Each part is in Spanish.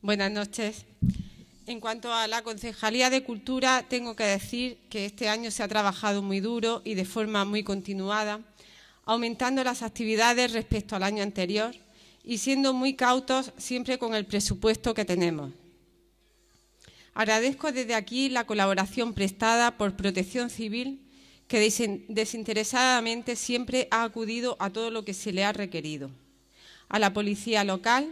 Buenas noches. En cuanto a la Concejalía de Cultura, tengo que decir que este año se ha trabajado muy duro y de forma muy continuada, aumentando las actividades respecto al año anterior y siendo muy cautos siempre con el presupuesto que tenemos. Agradezco desde aquí la colaboración prestada por Protección Civil, que desinteresadamente siempre ha acudido a todo lo que se le ha requerido, a la Policía Local,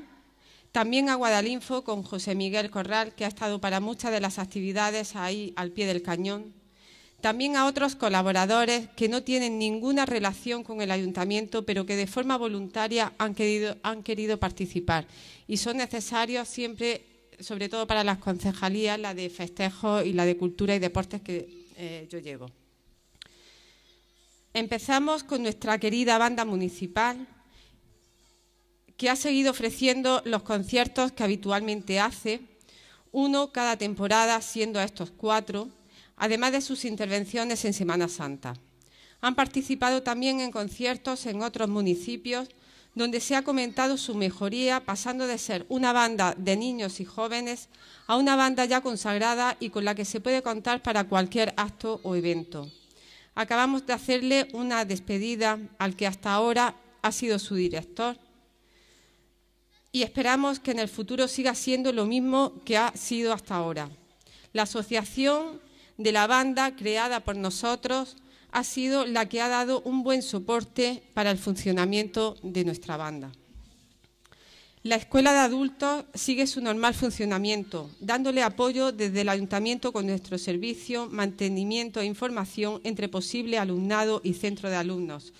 también a Guadalinfo con José Miguel Corral, que ha estado para muchas de las actividades ahí al pie del cañón. También a otros colaboradores que no tienen ninguna relación con el ayuntamiento, pero que de forma voluntaria han querido, participar y son necesarios siempre, sobre todo para las concejalías, la de festejos y la de cultura y deportes que eh, yo llevo. Empezamos con nuestra querida banda municipal, que ha seguido ofreciendo los conciertos que habitualmente hace, uno cada temporada siendo estos cuatro, además de sus intervenciones en Semana Santa. Han participado también en conciertos en otros municipios donde se ha comentado su mejoría pasando de ser una banda de niños y jóvenes a una banda ya consagrada y con la que se puede contar para cualquier acto o evento. Acabamos de hacerle una despedida al que hasta ahora ha sido su director y esperamos que en el futuro siga siendo lo mismo que ha sido hasta ahora. La asociación de la banda creada por nosotros ha sido la que ha dado un buen soporte para el funcionamiento de nuestra banda. La escuela de adultos sigue su normal funcionamiento, dándole apoyo desde el ayuntamiento con nuestro servicio, mantenimiento e información entre posible alumnado y centro de alumnos,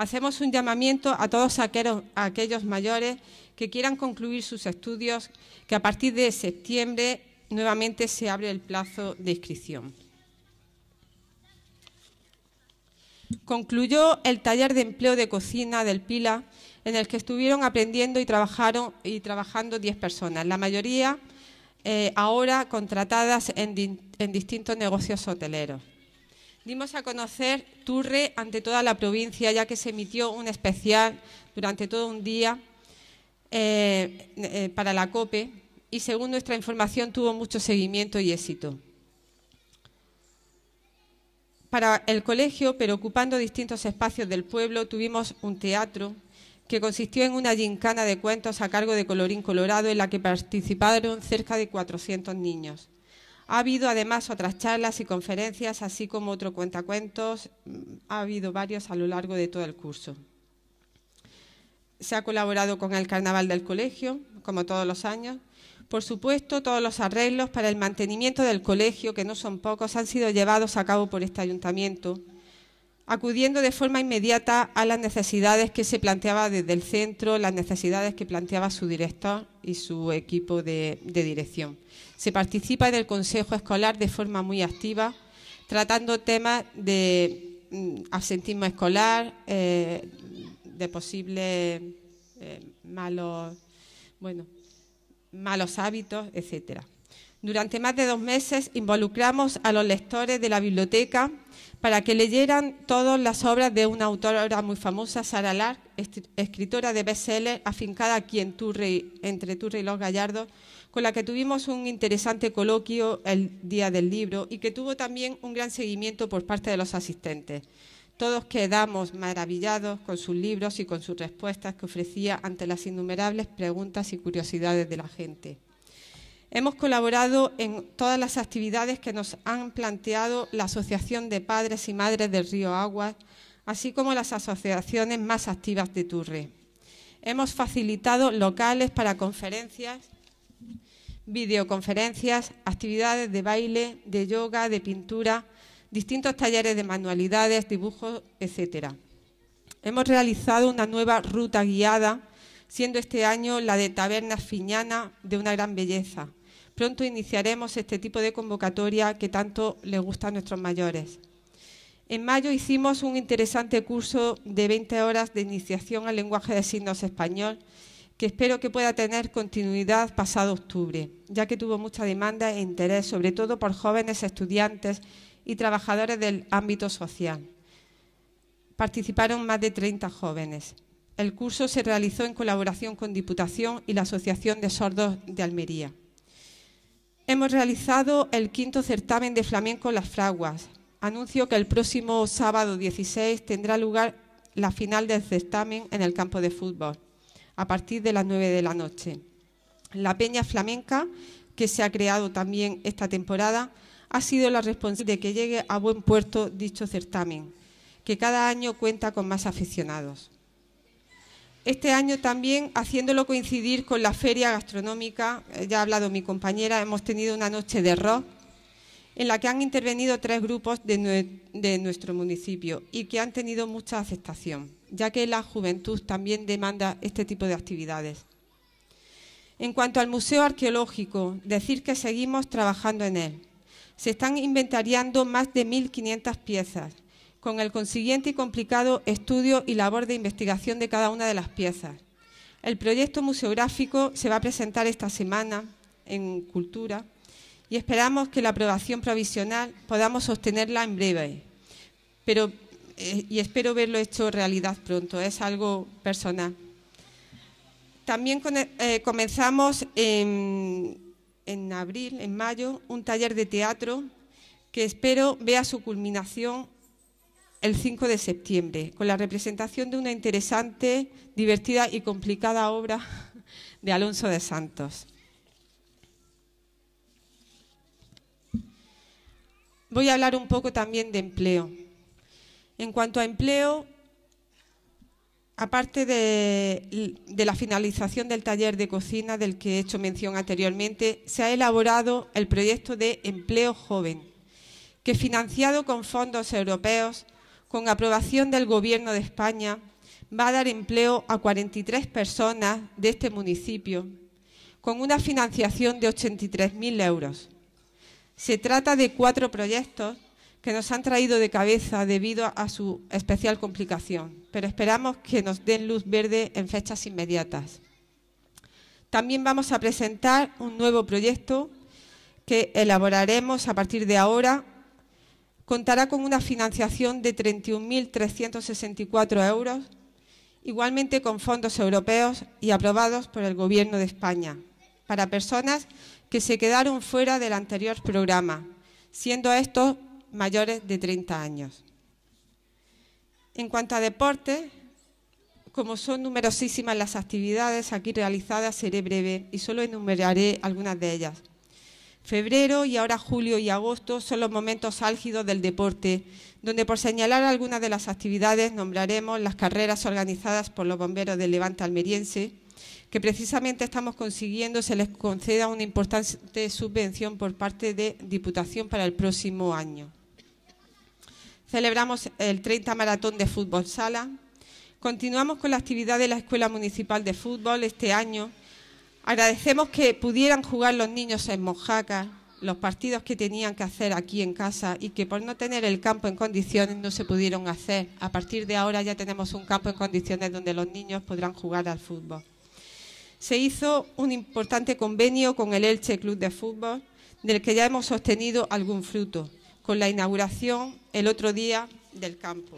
Hacemos un llamamiento a todos aquellos mayores que quieran concluir sus estudios, que a partir de septiembre nuevamente se abre el plazo de inscripción. Concluyó el taller de empleo de cocina del Pila, en el que estuvieron aprendiendo y, trabajaron, y trabajando 10 personas, la mayoría eh, ahora contratadas en distintos negocios hoteleros dimos a conocer Turre ante toda la provincia, ya que se emitió un especial durante todo un día eh, eh, para la COPE y según nuestra información tuvo mucho seguimiento y éxito. Para el colegio, pero ocupando distintos espacios del pueblo, tuvimos un teatro que consistió en una gincana de cuentos a cargo de Colorín Colorado en la que participaron cerca de 400 niños. Ha habido además otras charlas y conferencias, así como otro cuentacuentos. Ha habido varios a lo largo de todo el curso. Se ha colaborado con el Carnaval del Colegio, como todos los años. Por supuesto, todos los arreglos para el mantenimiento del colegio, que no son pocos, han sido llevados a cabo por este ayuntamiento acudiendo de forma inmediata a las necesidades que se planteaba desde el centro, las necesidades que planteaba su director y su equipo de, dirección. Se participa en el Consejo Escolar de forma muy activa, tratando temas de mm, absentismo escolar, eh, de posibles eh, malos, bueno, malos hábitos, etcétera. Durante más de dos meses involucramos a los lectores de la biblioteca para que leyeran todas las obras de una autora muy famosa, Sara Lark, escritora de bestseller afincada aquí en entre Turre y Los Gallardos, con la que tuvimos un interesante coloquio el día del libro y que tuvo también un gran seguimiento por parte de los asistentes. Todos quedamos maravillados con sus libros y con sus respuestas que ofrecía ante las innumerables preguntas y curiosidades de la gente. Hemos colaborado en todas las actividades que nos han planteado la Asociación de Padres y Madres del Río Aguas, así como las asociaciones más activas de Turre. Hemos facilitado locales para conferencias, videoconferencias, actividades de baile, de yoga, de pintura, distintos talleres de manualidades, dibujos, etc. Hemos realizado una nueva ruta guiada, siendo este año la de Tabernas Fiñana de una gran belleza, Pronto iniciaremos este tipo de convocatoria que tanto le gusta a nuestros mayores. En mayo hicimos un interesante curso de 20 horas de iniciación al lenguaje de signos español que espero que pueda tener continuidad pasado octubre, ya que tuvo mucha demanda e interés, sobre todo por jóvenes estudiantes y trabajadores del ámbito social. Participaron más de 30 jóvenes. El curso se realizó en colaboración con Diputación y la Asociación de Sordos de Almería hemos realizado el quinto certamen de flamenco Las Fraguas. Anuncio que el próximo sábado 16 tendrá lugar la final del certamen en el campo de fútbol, a partir de las 9 de la noche. La Peña Flamenca, que se ha creado también esta temporada, ha sido la responsable de que llegue a buen puerto dicho certamen, que cada año cuenta con más aficionados este año también haciéndolo coincidir con la feria gastronómica, eh, ya ha hablado mi compañera, hemos tenido una noche de rock en la que han intervenido tres grupos de, nuestro municipio y que han tenido mucha aceptación, ya que la juventud también demanda este tipo de actividades. En cuanto al Museo Arqueológico, decir que seguimos trabajando en él. Se están inventariando más de 1.500 piezas con el consiguiente y complicado estudio y labor de investigación de cada una de las piezas. El proyecto museográfico se va a presentar esta semana en Cultura y esperamos que la aprobación provisional podamos sostenerla en breve. Pero, eh, y espero verlo hecho realidad pronto, es algo personal. También eh, comenzamos en, en abril, en mayo, un taller de teatro que espero vea su culminación el 5 de septiembre, con la representación de una interesante, divertida y complicada obra de Alonso de Santos. Voy a hablar un poco también de empleo. En cuanto a empleo, aparte de, de, la finalización del taller de cocina del que he hecho mención anteriormente, se ha elaborado el proyecto de Empleo Joven, que financiado con fondos europeos con aprobación del Gobierno de España, va a dar empleo a 43 personas de este municipio, con una financiación de 83.000 euros. Se trata de cuatro proyectos que nos han traído de cabeza debido a su especial complicación, pero esperamos que nos den luz verde en fechas inmediatas. También vamos a presentar un nuevo proyecto que elaboraremos a partir de ahora contará con una financiación de 31.364 euros, igualmente con fondos europeos y aprobados por el Gobierno de España, para personas que se quedaron fuera del anterior programa, siendo estos mayores de 30 años. En cuanto a deporte, como son numerosísimas las actividades aquí realizadas, seré breve y solo enumeraré algunas de ellas. Febrero y ahora julio y agosto son los momentos álgidos del deporte, donde por señalar algunas de las actividades nombraremos las carreras organizadas por los bomberos del Levante almeriense, que precisamente estamos consiguiendo se les conceda una importante subvención por parte de Diputación para el próximo año. Celebramos el 30 Maratón de Fútbol Sala. Continuamos con la actividad de la Escuela Municipal de Fútbol este año, Agradecemos que pudieran jugar los niños en Mojaca los partidos que tenían que hacer aquí en casa y que por no tener el campo en condiciones no se pudieron hacer. A partir de ahora ya tenemos un campo en condiciones donde los niños podrán jugar al fútbol. Se hizo un importante convenio con el Elche Club de Fútbol, del que ya hemos obtenido algún fruto, con la inauguración el otro día del campo,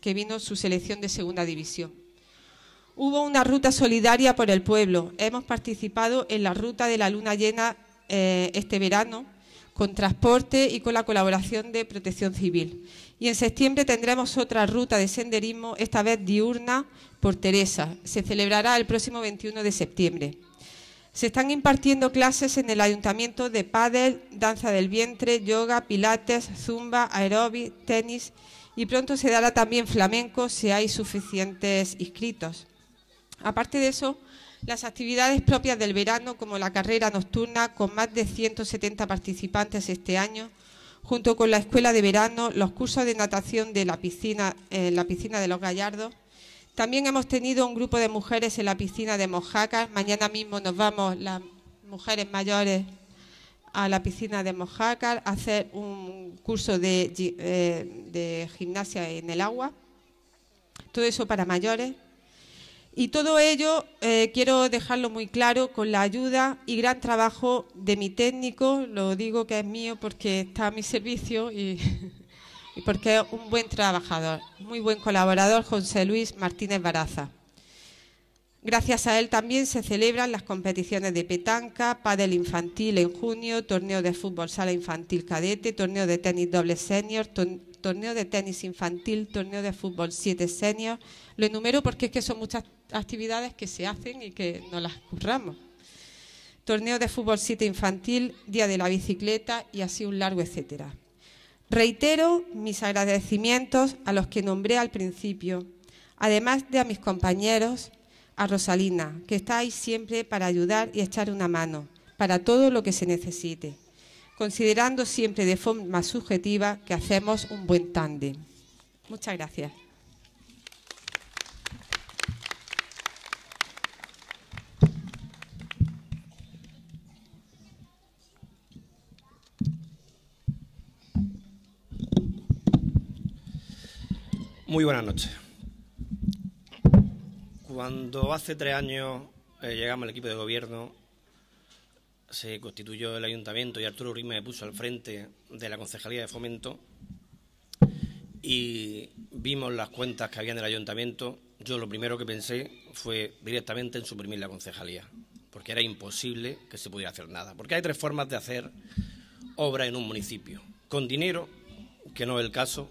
que vino su selección de segunda división. Hubo una ruta solidaria por el pueblo. Hemos participado en la ruta de la luna llena eh, este verano con transporte y con la colaboración de Protección Civil. Y en septiembre tendremos otra ruta de senderismo, esta vez diurna, por Teresa. Se celebrará el próximo 21 de septiembre. Se están impartiendo clases en el ayuntamiento de pádel, danza del vientre, yoga, pilates, zumba, aeróbic, tenis y pronto se dará también flamenco si hay suficientes inscritos. Aparte de eso, las actividades propias del verano, como la carrera nocturna, con más de 170 participantes este año, junto con la escuela de verano, los cursos de natación de eh, la piscina, de los Gallardos. También hemos tenido un grupo de mujeres en la piscina de Mojácar. Mañana mismo nos vamos las mujeres mayores a la piscina de Mojácar a hacer un curso de eh, gimnasia en el agua. Todo eso para mayores. Y todo ello eh, quiero dejarlo muy claro con la ayuda y gran trabajo de mi técnico, lo digo que es mío porque está a mi servicio y, porque es un buen trabajador, muy buen colaborador, José Luis Martínez Baraza. Gracias a él también se celebran las competiciones de petanca, pádel infantil en junio, torneo de fútbol sala infantil cadete, torneo de tenis doble senior, torneo de tenis infantil, torneo de fútbol siete senior. Lo enumero porque es que son muchas actividades que se hacen y que no las curramos. Torneo de fútbol 7 infantil, día de la bicicleta y así un largo etcétera. Reitero mis agradecimientos a los que nombré al principio, además de a mis compañeros, a Rosalina, que está ahí siempre para ayudar y echar una mano para todo lo que se necesite, considerando siempre de forma subjetiva que hacemos un buen tándem. Muchas gracias. Muy buenas noches. Cuando hace tres años eh, llegamos al equipo de gobierno, se constituyó el ayuntamiento y Arturo Uribe me puso al frente de la concejalía de fomento y vimos las cuentas que había en el ayuntamiento. Yo lo primero que pensé fue directamente en suprimir la concejalía, porque era imposible que se pudiera hacer nada. Porque hay tres formas de hacer obra en un municipio. Con dinero, que no es el caso,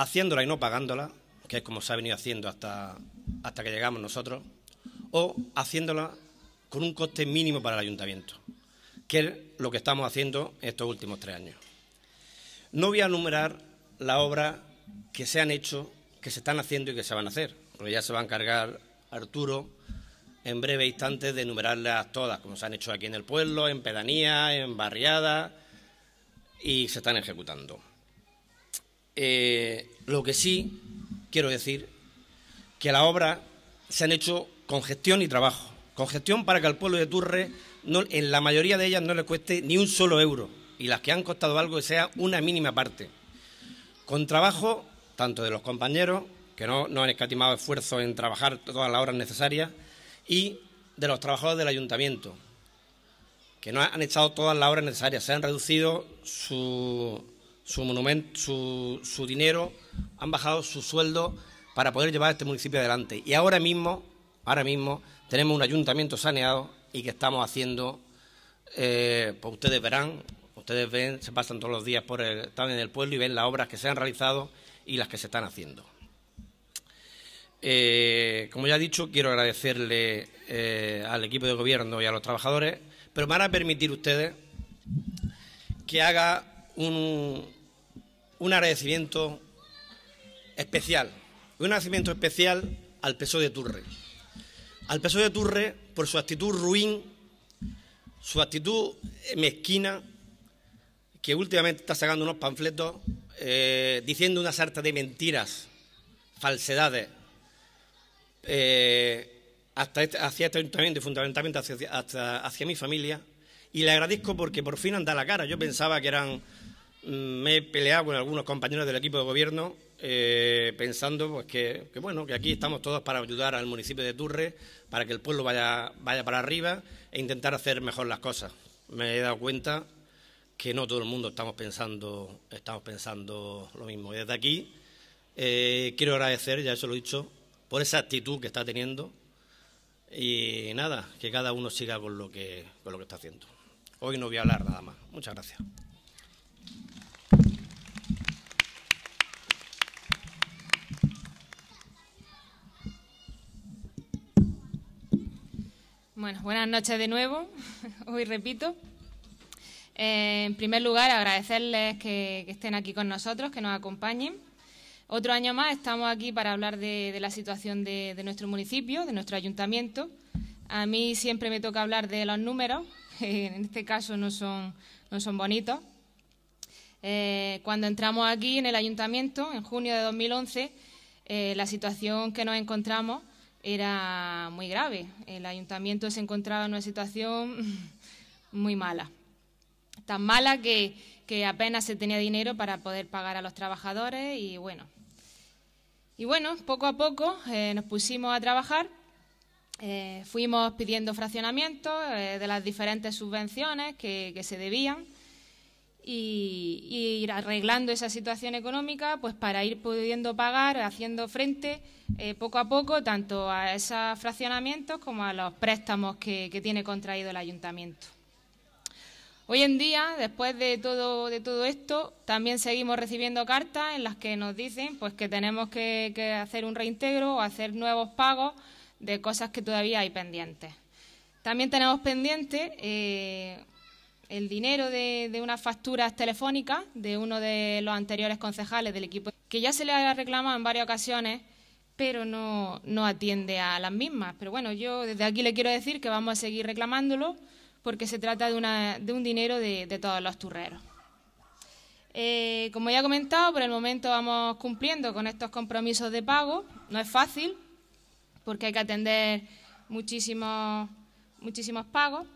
haciéndola y no pagándola, que es como se ha venido haciendo hasta, hasta que llegamos nosotros, o haciéndola con un coste mínimo para el ayuntamiento, que es lo que estamos haciendo estos últimos tres años. No voy a enumerar las obras que se han hecho, que se están haciendo y que se van a hacer, porque ya se va a encargar Arturo en breve instante de enumerarlas todas, como se han hecho aquí en el pueblo, en pedanías, en barriadas, y se están ejecutando. Eh, lo que sí quiero decir, que las obras se han hecho con gestión y trabajo. Con gestión para que al pueblo de Turre, en la mayoría de ellas, no le cueste ni un solo euro. Y las que han costado algo, que sea una mínima parte. Con trabajo, tanto de los compañeros, que no, han escatimado esfuerzo en trabajar todas las horas necesarias, y de los trabajadores del ayuntamiento, que no han echado todas las horas necesarias, se han reducido su, su, monumento, su, dinero, han bajado su sueldo para poder llevar este municipio adelante. Y ahora mismo, ahora mismo, tenemos un ayuntamiento saneado y que estamos haciendo, eh, pues ustedes verán, ustedes ven, se pasan todos los días por el, están en el pueblo y ven las obras que se han realizado y las que se están haciendo. Eh, como ya he dicho, quiero agradecerle eh, al equipo de gobierno y a los trabajadores, pero me van a permitir ustedes que haga un, un agradecimiento especial, un agradecimiento especial al PSOE de Turre. Al PSOE de Turre por su actitud ruin, su actitud mezquina, que últimamente está sacando unos panfletos eh, diciendo una sarta de mentiras, falsedades, eh, hasta este, hacia este ayuntamiento y fundamentalmente hacia, hacia mi familia. Y le agradezco porque por fin anda la cara. Yo pensaba que eran Mm, me he peleado con algunos compañeros del equipo de gobierno eh, pensando pues, que, bueno que aquí estamos todos para ayudar al municipio de Turre para que el pueblo vaya para arriba e intentar hacer mejor las cosas me he dado cuenta que no todo el mundo estamos pensando pensando lo mismo y desde aquí eh, quiero agradecer ya eso lo he dicho por esa actitud que está teniendo y nada que cada uno siga con lo que con lo que está haciendo hoy no voy a hablar nada más muchas gracias buenas noches de nuevo. Hoy repito. Eh, en primer lugar, agradecerles que, estén aquí con nosotros, que nos acompañen. Otro año más estamos aquí para hablar de, la situación de, nuestro municipio, de nuestro ayuntamiento. A mí siempre me toca hablar de los números, en este caso no son, no son bonitos. Eh, cuando entramos aquí en el ayuntamiento, en junio de 2011, eh, la situación que nos encontramos era muy grave. El ayuntamiento se encontraba en una situación muy mala. Tan mala que, apenas se tenía dinero para poder pagar a los trabajadores y bueno. Y bueno, poco a poco eh, nos pusimos a trabajar. Eh, fuimos pidiendo fraccionamientos eh, de las diferentes subvenciones que se debían y, ir arreglando esa situación económica pues para ir pudiendo pagar, haciendo frente eh, poco a poco tanto a esos fraccionamientos como a los préstamos que, tiene contraído el ayuntamiento. Hoy en día, después de todo, de todo esto, también seguimos recibiendo cartas en las que nos dicen pues, que tenemos que, hacer un reintegro o hacer nuevos pagos de cosas que todavía hay pendientes. También tenemos pendientes. Eh, el dinero de, unas facturas telefónicas de uno de los anteriores concejales del equipo, que ya se le ha reclamado en varias ocasiones, pero no, atiende a las mismas. Pero bueno, yo desde aquí le quiero decir que vamos a seguir reclamándolo porque se trata de, de un dinero de, todos los turreros. Eh, como ya he comentado, por el momento vamos cumpliendo con estos compromisos de pago. No es fácil porque hay que atender muchísimos pagos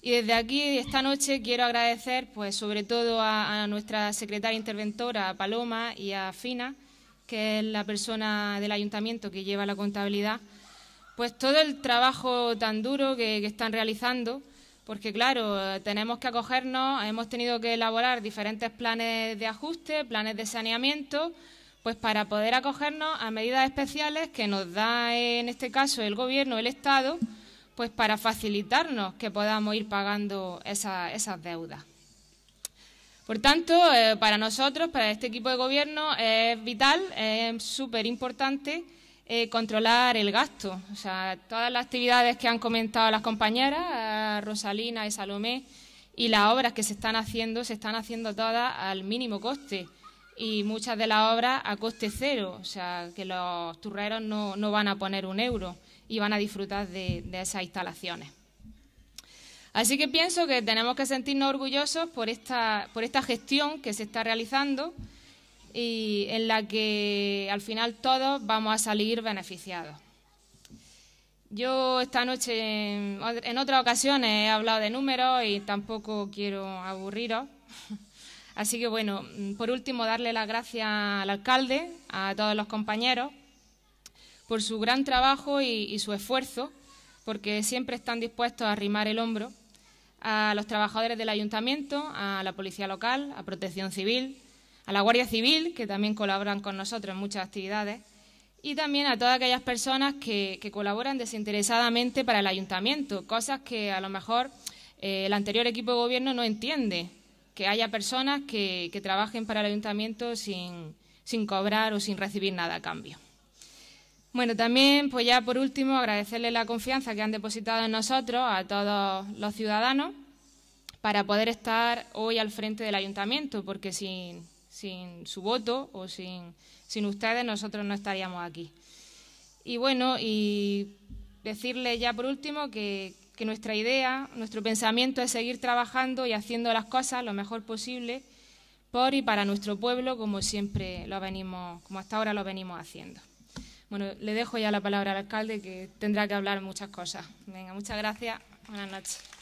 y desde aquí, esta noche, quiero agradecer, pues, sobre todo a, nuestra secretaria interventora, a Paloma, y a Fina, que es la persona del ayuntamiento que lleva la contabilidad, pues todo el trabajo tan duro que, que están realizando, porque claro, tenemos que acogernos, hemos tenido que elaborar diferentes planes de ajuste, planes de saneamiento, pues para poder acogernos a medidas especiales que nos da, en este caso, el Gobierno, el Estado, pues para facilitarnos que podamos ir pagando esas deudas. Por tanto, eh, para nosotros, para este equipo de gobierno, es vital, es súper importante eh, controlar el gasto. O sea, todas las actividades que han comentado las compañeras, eh, Rosalina y Salomé, y las obras que se están haciendo, se están haciendo todas al mínimo coste y muchas de las obras a coste cero, o sea, que los turreros no van a poner un euro y van a disfrutar de, esas instalaciones. Así que pienso que tenemos que sentirnos orgullosos por esta, por esta gestión que se está realizando y en la que al final todos vamos a salir beneficiados. Yo esta noche, en otras ocasiones, he hablado de números y tampoco quiero aburriros. Así que bueno, por último, darle las gracias al alcalde, a todos los compañeros por su gran trabajo y, su esfuerzo, porque siempre están dispuestos a arrimar el hombro a los trabajadores del ayuntamiento, a la policía local, a protección civil, a la Guardia Civil, que también colaboran con nosotros en muchas actividades, y también a todas aquellas personas que, colaboran desinteresadamente para el ayuntamiento, cosas que a lo mejor eh, el anterior equipo de gobierno no entiende, que haya personas que, trabajen para el ayuntamiento sin cobrar o sin recibir nada a cambio. Bueno, también, pues ya por último, agradecerles la confianza que han depositado en nosotros a todos los ciudadanos para poder estar hoy al frente del ayuntamiento, porque sin, su voto o sin, ustedes nosotros no estaríamos aquí. Y bueno, y decirle ya por último que, que nuestra idea, nuestro pensamiento es seguir trabajando y haciendo las cosas lo mejor posible por y para nuestro pueblo, como siempre lo venimos, como hasta ahora lo venimos haciendo. Bueno, le dejo ya la palabra al alcalde que tendrá que hablar muchas cosas. Venga, muchas gracias. Buenas noches.